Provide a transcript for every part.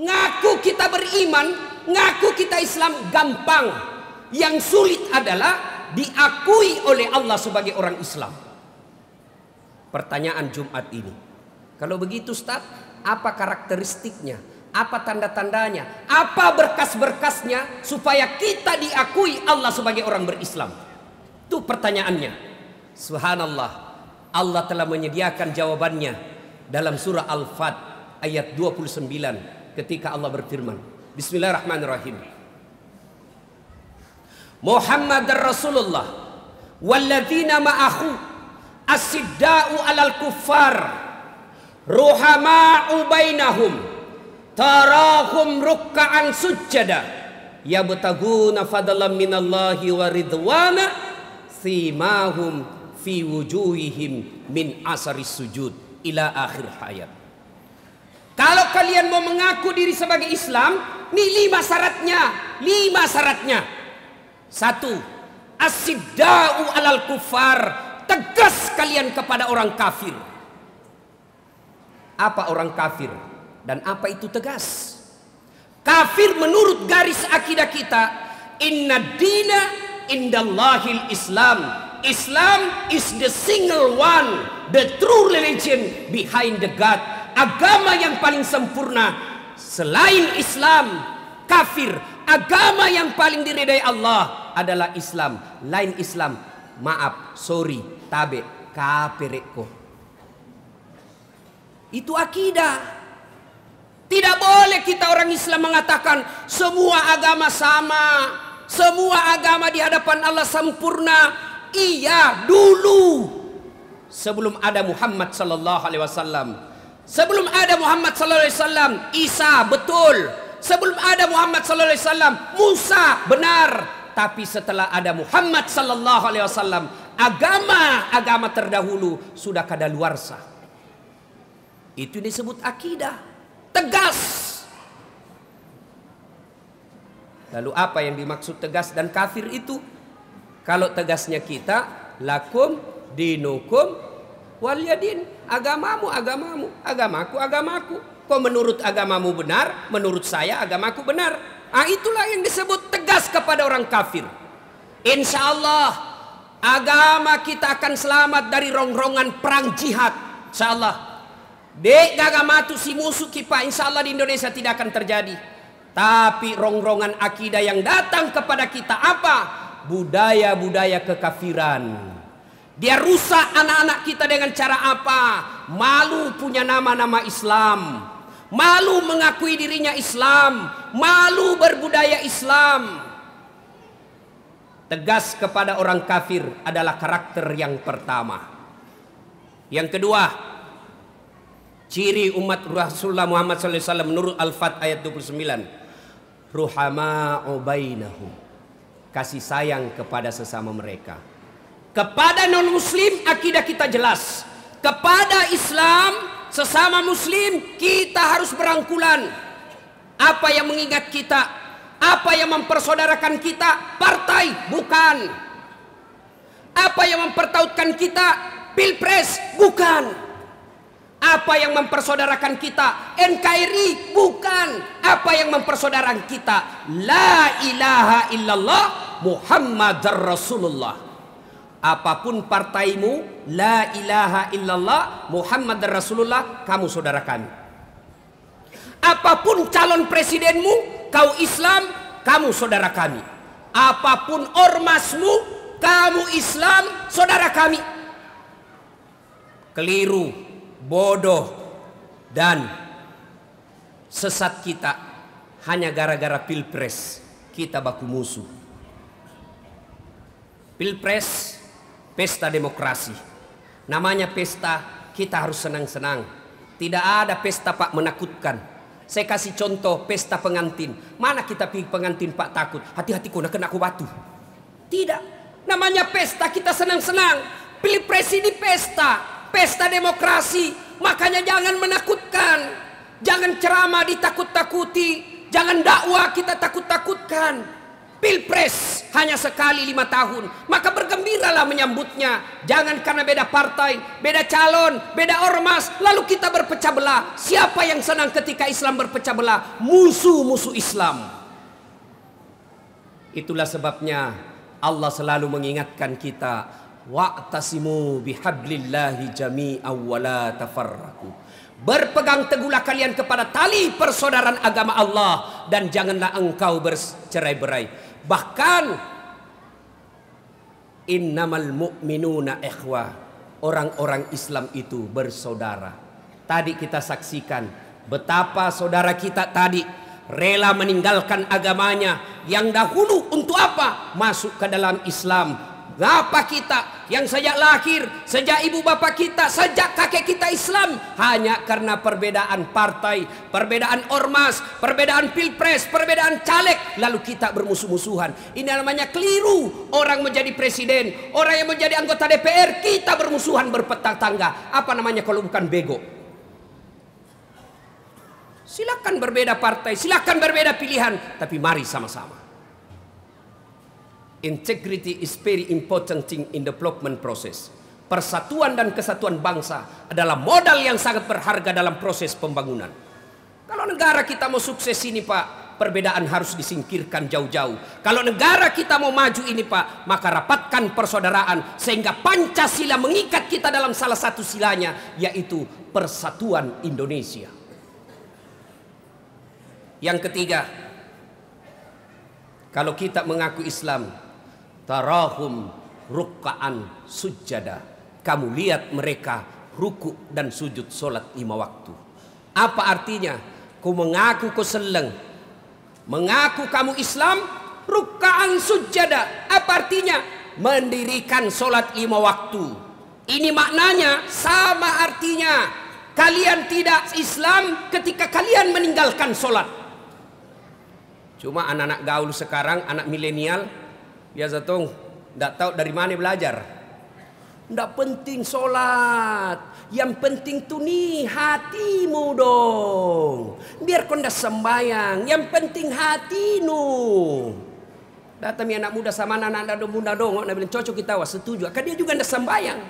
Ngaku kita beriman, ngaku kita Islam gampang. Yang sulit adalah diakui oleh Allah sebagai orang Islam. Pertanyaan Jumat ini. Kalau begitu Ustaz, apa karakteristiknya? Apa tanda-tandanya? Apa berkas-berkasnya supaya kita diakui Allah sebagai orang berislam? Itu pertanyaannya. Subhanallah, Allah telah menyediakan jawabannya dalam surah Al-Fat ayat 29 ketika Allah berfirman. Bismillahirrahmanirrahim. Muhammad Rasulullah walladzina ma'ahu asidda'u alal kuffar ruhama'u bainahum tarahum rukka'an sujjada yabtaguna fadlan minallahi wa ridwana simahum fi wujuhihim min asari sujud ila akhir hayat kalau kalian mau mengaku diri sebagai Islam, ini lima syaratnya, lima syaratnya. Satu, asidau alal kufar, tegas kalian kepada orang kafir. Apa orang kafir dan apa itu tegas? Kafir menurut garis akidah kita, inna dina indallahil Islam. Islam is the single one, the true religion behind the God agama yang paling sempurna selain Islam kafir agama yang paling diridai Allah adalah Islam lain Islam maaf sorry tabe kafirku itu akidah tidak boleh kita orang Islam mengatakan semua agama sama semua agama di hadapan Allah sempurna iya dulu sebelum ada Muhammad sallallahu alaihi wasallam Sebelum ada Muhammad sallallahu alaihi wasallam, Isa betul. Sebelum ada Muhammad sallallahu alaihi wasallam, Musa benar. Tapi setelah ada Muhammad sallallahu alaihi wasallam, agama agama terdahulu sudah kada luar kadaluarsa. Itu disebut akidah. Tegas. Lalu apa yang dimaksud tegas dan kafir itu? Kalau tegasnya kita, lakum dinukum Waliyadin, agamamu, agamamu, agamaku, agamaku. Kau menurut agamamu benar, menurut saya agamaku benar. Ah itulah yang disebut tegas kepada orang kafir. Insya Allah agama kita akan selamat dari rongrongan perang jihad. Insya Allah. Dek gagamatu si musuh kita, insya Allah di Indonesia tidak akan terjadi. Tapi rongrongan akidah yang datang kepada kita apa? Budaya-budaya kekafiran. Dia rusak anak-anak kita dengan cara apa? Malu punya nama-nama Islam. Malu mengakui dirinya Islam. Malu berbudaya Islam. Tegas kepada orang kafir adalah karakter yang pertama. Yang kedua, ciri umat Rasulullah Muhammad SAW menurut Al-Fat ayat 29. Ruhama'u bainahum. Kasih sayang kepada sesama mereka. Kepada non-muslim akidah kita jelas. Kepada Islam sesama muslim kita harus berangkulan. Apa yang mengingat kita? Apa yang mempersaudarakan kita? Partai bukan. Apa yang mempertautkan kita? Pilpres bukan. Apa yang mempersaudarakan kita? NKRI bukan. Apa yang mempersaudarakan kita? La ilaha illallah Muhammad Rasulullah apapun partaimu la ilaha illallah Muhammad Rasulullah kamu saudara kami apapun calon presidenmu kau Islam kamu saudara kami apapun ormasmu kamu Islam saudara kami keliru bodoh dan sesat kita hanya gara-gara pilpres kita baku musuh pilpres pesta demokrasi. Namanya pesta, kita harus senang-senang. Tidak ada pesta Pak menakutkan. Saya kasih contoh pesta pengantin. Mana kita pergi pengantin Pak takut? Hati-hati kau kena aku batu. Tidak. Namanya pesta kita senang-senang. Pilih ini pesta. Pesta demokrasi. Makanya jangan menakutkan. Jangan ceramah ditakut-takuti. Jangan dakwah kita takut-takutkan. Pilpres hanya sekali lima tahun. Maka bergembiralah menyambutnya. Jangan karena beda partai, beda calon, beda ormas. Lalu kita berpecah belah. Siapa yang senang ketika Islam berpecah belah? Musuh-musuh Islam. Itulah sebabnya Allah selalu mengingatkan kita. Wa'tasimu bihablillahi jami'a wa tafarraku. Berpegang teguhlah kalian kepada tali persaudaraan agama Allah dan janganlah engkau bercerai-berai. Bahkan innamal mu'minuna ikhwah. Orang-orang Islam itu bersaudara. Tadi kita saksikan betapa saudara kita tadi rela meninggalkan agamanya yang dahulu untuk apa? Masuk ke dalam Islam apa kita yang sejak lahir, sejak ibu bapak kita, sejak kakek kita Islam hanya karena perbedaan partai, perbedaan ormas, perbedaan pilpres, perbedaan caleg lalu kita bermusuh-musuhan. Ini namanya keliru. Orang menjadi presiden, orang yang menjadi anggota DPR, kita bermusuhan berpetang tangga. Apa namanya kalau bukan bego? Silakan berbeda partai, silakan berbeda pilihan, tapi mari sama-sama. Integrity is very important thing in development process. Persatuan dan kesatuan bangsa adalah modal yang sangat berharga dalam proses pembangunan. Kalau negara kita mau sukses ini Pak, perbedaan harus disingkirkan jauh-jauh. Kalau negara kita mau maju ini Pak, maka rapatkan persaudaraan sehingga Pancasila mengikat kita dalam salah satu silanya yaitu persatuan Indonesia. Yang ketiga, kalau kita mengaku Islam, tarahum rukaan sujada. Kamu lihat mereka ruku dan sujud solat lima waktu. Apa artinya? Ku mengaku ku seleng. Mengaku kamu Islam, rukaan sujada. Apa artinya? Mendirikan solat lima waktu. Ini maknanya sama artinya. Kalian tidak Islam ketika kalian meninggalkan solat. Cuma anak-anak gaul sekarang, anak milenial, Biasa ya, tuh, tidak tahu dari mana belajar. Tidak penting sholat. Yang penting tuh nih hatimu dong. Biar kau ndak sembayang. Yang penting hatimu. Datangnya Datang anak muda sama anak anak muda dong. nggak bilang cocok kita wah setuju. Kan dia juga ndak sembayang.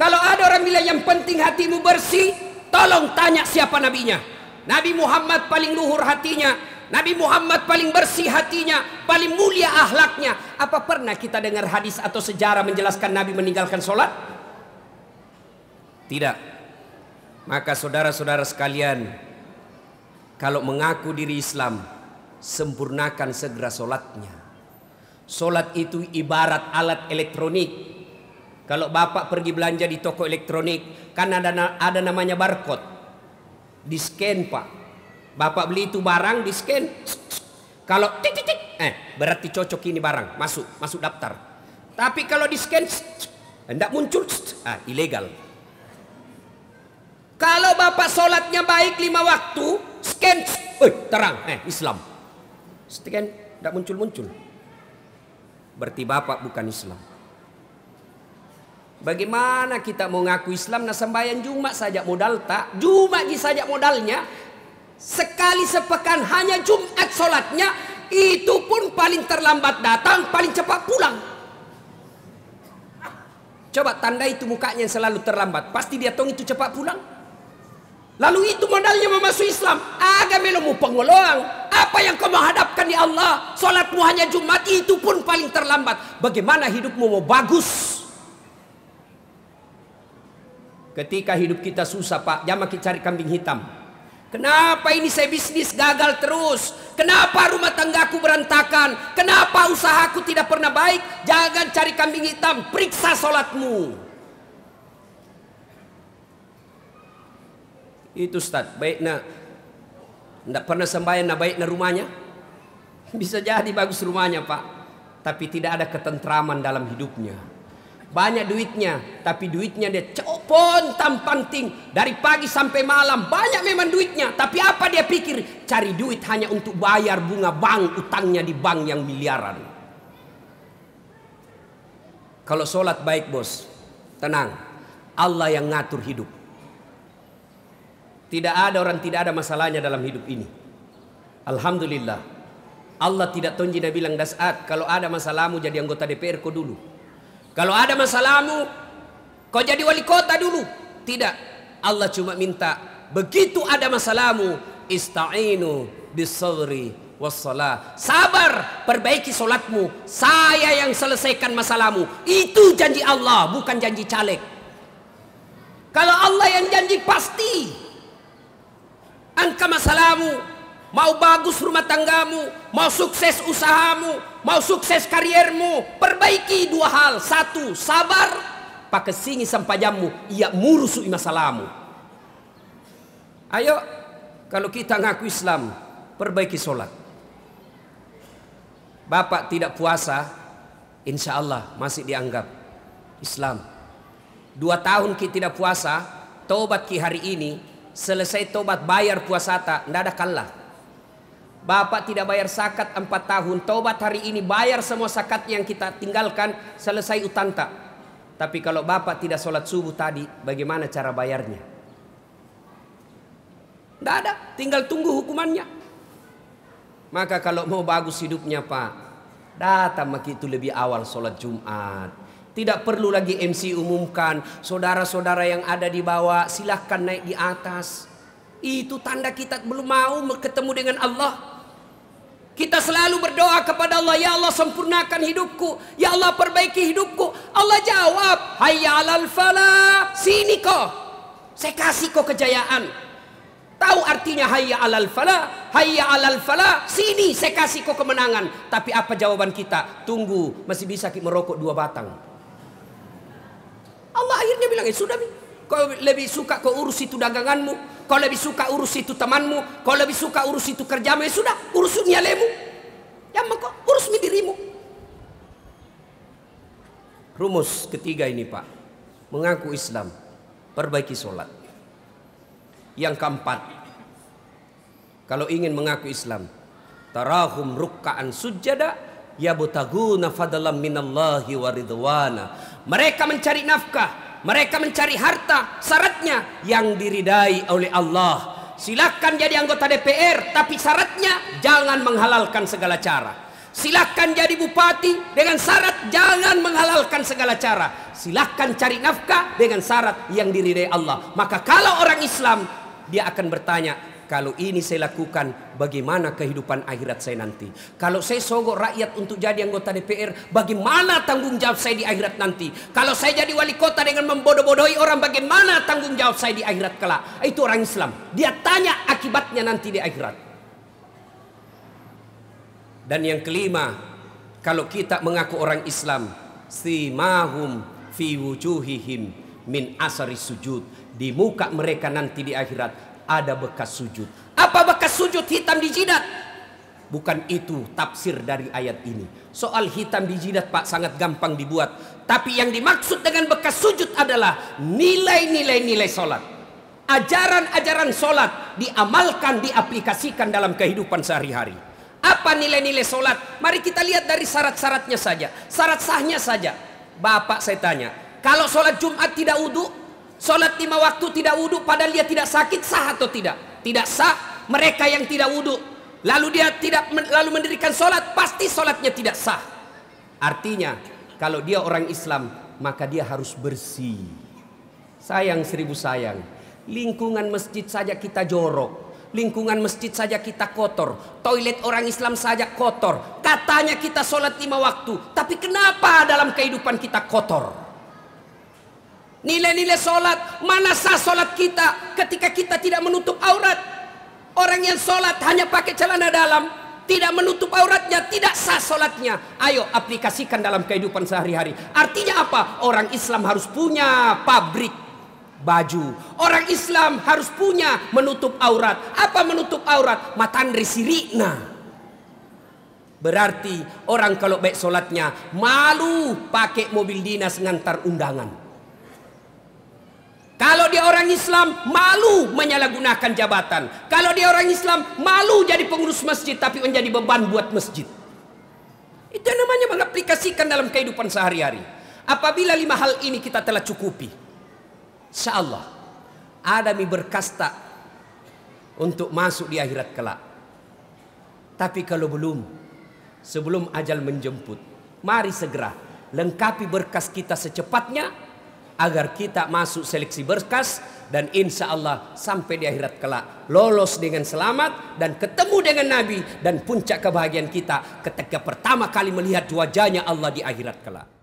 Kalau ada orang bilang yang penting hatimu bersih, tolong tanya siapa nabinya. Nabi Muhammad paling luhur hatinya Nabi Muhammad paling bersih hatinya, paling mulia ahlaknya. Apa pernah kita dengar hadis atau sejarah menjelaskan Nabi meninggalkan sholat? Tidak. Maka saudara-saudara sekalian, kalau mengaku diri Islam, sempurnakan segera sholatnya. Sholat itu ibarat alat elektronik. Kalau bapak pergi belanja di toko elektronik, kan ada, ada namanya barcode. Di scan pak, Bapak beli itu barang di scan. Kalau tik tik tik, eh berarti cocok ini barang, masuk masuk daftar. Tapi kalau di scan hendak muncul, ah ilegal. Kalau bapak sholatnya baik lima waktu, scan, eh terang, eh Islam. Scan tidak muncul muncul. Berarti bapak bukan Islam. Bagaimana kita mau ngaku Islam nah sembahyang Jumat saja modal tak? Jumat saja modalnya, Sekali sepekan hanya Jumat sholatnya Itu pun paling terlambat datang Paling cepat pulang Coba tanda itu mukanya yang selalu terlambat Pasti dia tong itu cepat pulang Lalu itu modalnya memasuki Islam melomu pengolong Apa yang kau menghadapkan di Allah Sholatmu hanya Jumat itu pun paling terlambat Bagaimana hidupmu mau bagus Ketika hidup kita susah pak Jangan kita cari kambing hitam Kenapa ini saya bisnis gagal terus? Kenapa rumah tanggaku berantakan? Kenapa usahaku tidak pernah baik? Jangan cari kambing hitam, periksa sholatmu. Itu Ustaz, baiknya tidak pernah sembahyang, baik baiknya rumahnya. Bisa jadi bagus rumahnya Pak. Tapi tidak ada ketentraman dalam hidupnya banyak duitnya, tapi duitnya dia copon tampan ting dari pagi sampai malam. Banyak memang duitnya, tapi apa dia pikir? Cari duit hanya untuk bayar bunga bank utangnya di bank yang miliaran. Kalau sholat baik bos, tenang. Allah yang ngatur hidup. Tidak ada orang tidak ada masalahnya dalam hidup ini. Alhamdulillah. Allah tidak tunjuk dia bilang dasat kalau ada masalahmu jadi anggota DPR kau dulu. Kalau ada masalahmu, kau jadi wali kota dulu. Tidak. Allah cuma minta, begitu ada masalahmu, istainu bisabri wassalah. Sabar, perbaiki solatmu. Saya yang selesaikan masalahmu. Itu janji Allah, bukan janji caleg. Kalau Allah yang janji pasti. Angka masalahmu, Mau bagus rumah tanggamu, mau sukses usahamu, mau sukses kariermu, perbaiki dua hal. Satu, sabar, pakai singi sampai jammu, ia murusui masalahmu. Ayo, kalau kita ngaku Islam, perbaiki sholat. Bapak tidak puasa, insya Allah masih dianggap Islam. Dua tahun kita tidak puasa, tobat ki hari ini, selesai tobat bayar puasa tak, tidak ada kalah. Bapak tidak bayar zakat empat tahun. Taubat hari ini bayar semua zakat yang kita tinggalkan. Selesai utang tak? Tapi kalau Bapak tidak sholat subuh tadi, bagaimana cara bayarnya? Tidak ada. Tinggal tunggu hukumannya. Maka kalau mau bagus hidupnya Pak. Datang begitu lebih awal sholat Jumat. Tidak perlu lagi MC umumkan Saudara-saudara yang ada di bawah silahkan naik di atas Itu tanda kita belum mau ketemu dengan Allah kita selalu berdoa kepada Allah, Ya Allah sempurnakan hidupku, Ya Allah perbaiki hidupku. Allah jawab, Hayya alal falah, sini kau. Saya kasih kau kejayaan. Tahu artinya hayya alal falah, hayya alal falah, sini saya kasih kau kemenangan. Tapi apa jawaban kita? Tunggu, masih bisa kita merokok dua batang. Allah akhirnya bilang, ya sudah, kau lebih suka kau urus itu daganganmu, Kau lebih suka urus itu temanmu. Kau lebih suka urus itu kerjamu. Ya sudah, urus dunia lemu. Ya maka urus dirimu. Rumus ketiga ini Pak. Mengaku Islam. Perbaiki sholat. Yang keempat. Kalau ingin mengaku Islam. Tarahum rukka'an sujada. butaguna fadalam minallahi waridwana. Mereka mencari nafkah mereka mencari harta syaratnya yang diridai oleh Allah Silakan jadi anggota DPR, tapi syaratnya jangan menghalalkan segala cara. Silakan jadi bupati dengan syarat jangan menghalalkan segala cara. Silakan cari nafkah dengan syarat yang diridai Allah. Maka kalau orang Islam dia akan bertanya, kalau ini saya lakukan, bagaimana kehidupan akhirat saya nanti? Kalau saya sogok rakyat untuk jadi anggota DPR, bagaimana tanggung jawab saya di akhirat nanti? Kalau saya jadi wali kota dengan membodoh-bodohi orang, bagaimana tanggung jawab saya di akhirat kelak? Itu orang Islam. Dia tanya akibatnya nanti di akhirat. Dan yang kelima, kalau kita mengaku orang Islam, simahum fi wujuhihim min asari sujud. Di muka mereka nanti di akhirat ada bekas sujud. Apa bekas sujud hitam di jidat? Bukan itu tafsir dari ayat ini. Soal hitam di jidat Pak sangat gampang dibuat. Tapi yang dimaksud dengan bekas sujud adalah nilai-nilai-nilai sholat. Ajaran-ajaran sholat diamalkan, diaplikasikan dalam kehidupan sehari-hari. Apa nilai-nilai sholat? Mari kita lihat dari syarat-syaratnya saja. Syarat sahnya saja. Bapak saya tanya, kalau sholat Jumat tidak wudhu, Sholat lima waktu tidak wudhu padahal dia tidak sakit sah atau tidak? Tidak sah. Mereka yang tidak wudhu lalu dia tidak lalu mendirikan sholat pasti sholatnya tidak sah. Artinya kalau dia orang Islam maka dia harus bersih. Sayang seribu sayang. Lingkungan masjid saja kita jorok. Lingkungan masjid saja kita kotor. Toilet orang Islam saja kotor. Katanya kita sholat lima waktu. Tapi kenapa dalam kehidupan kita kotor? Nilai-nilai sholat mana sah sholat kita ketika kita tidak menutup aurat? Orang yang sholat hanya pakai celana dalam, tidak menutup auratnya, tidak sah sholatnya Ayo aplikasikan dalam kehidupan sehari-hari. Artinya apa? Orang Islam harus punya pabrik baju. Orang Islam harus punya menutup aurat. Apa menutup aurat? matan risirikna Berarti orang kalau baik sholatnya malu pakai mobil dinas ngantar undangan. Kalau dia orang Islam, malu menyalahgunakan jabatan. Kalau dia orang Islam, malu jadi pengurus masjid tapi menjadi beban buat masjid. Itu namanya mengaplikasikan dalam kehidupan sehari-hari. Apabila lima hal ini kita telah cukupi, insya Allah mi berkasta untuk masuk di akhirat kelak. Tapi kalau belum, sebelum ajal menjemput, mari segera lengkapi berkas kita secepatnya agar kita masuk seleksi berkas dan insya Allah sampai di akhirat kelak lolos dengan selamat dan ketemu dengan Nabi dan puncak kebahagiaan kita ketika pertama kali melihat wajahnya Allah di akhirat kelak.